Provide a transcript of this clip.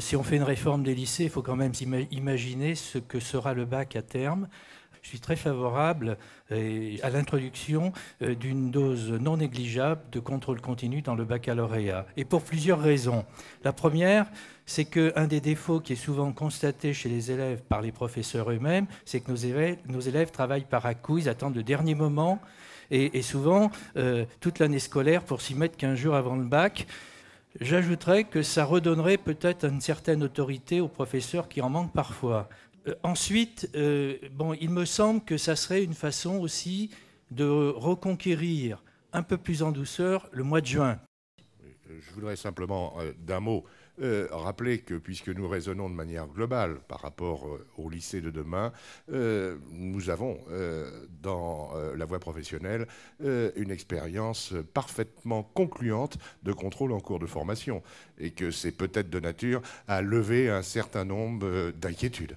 Si on fait une réforme des lycées, il faut quand même imaginer ce que sera le bac à terme. Je suis très favorable euh, à l'introduction euh, d'une dose non négligeable de contrôle continu dans le baccalauréat, et pour plusieurs raisons. La première, c'est qu'un des défauts qui est souvent constaté chez les élèves par les professeurs eux-mêmes, c'est que nos élèves, nos élèves travaillent par à-coups, ils attendent le dernier moment, et, souvent euh, toute l'année scolaire pour s'y mettre 15 jours avant le bac. J'ajouterais que ça redonnerait peut-être une certaine autorité aux professeurs qui en manquent parfois. Euh, ensuite, euh, bon, il me semble que ça serait une façon aussi de reconquérir un peu plus en douceur le mois de juin je voudrais simplement, euh, d'un mot, euh, rappeler que puisque nous raisonnons de manière globale par rapport euh, au lycée de demain, nous avons dans la voie professionnelle une expérience parfaitement concluante de contrôle en cours de formation et que c'est peut-être de nature à lever un certain nombre d'inquiétudes.